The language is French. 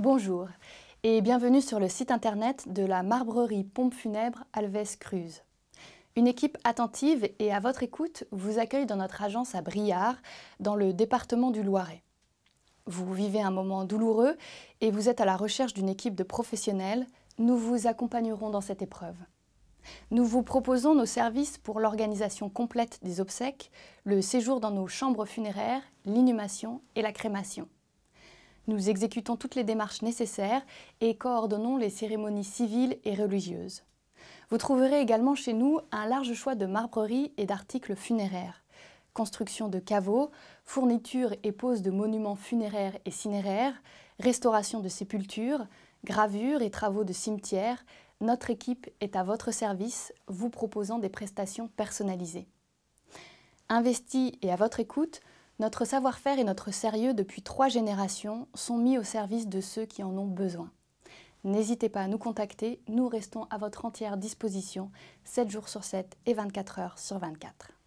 Bonjour et bienvenue sur le site internet de la marbrerie pompe funèbre Alves Cruz. Une équipe attentive et à votre écoute vous accueille dans notre agence à Briard, dans le département du Loiret. Vous vivez un moment douloureux et vous êtes à la recherche d'une équipe de professionnels, nous vous accompagnerons dans cette épreuve. Nous vous proposons nos services pour l'organisation complète des obsèques, le séjour dans nos chambres funéraires, l'inhumation et la crémation. Nous exécutons toutes les démarches nécessaires et coordonnons les cérémonies civiles et religieuses. Vous trouverez également chez nous un large choix de marbreries et d'articles funéraires. Construction de caveaux, fourniture et pose de monuments funéraires et cinéraires, restauration de sépultures, gravures et travaux de cimetières, notre équipe est à votre service, vous proposant des prestations personnalisées. Investis et à votre écoute, notre savoir-faire et notre sérieux depuis trois générations sont mis au service de ceux qui en ont besoin. N'hésitez pas à nous contacter, nous restons à votre entière disposition 7 jours sur 7 et 24 heures sur 24.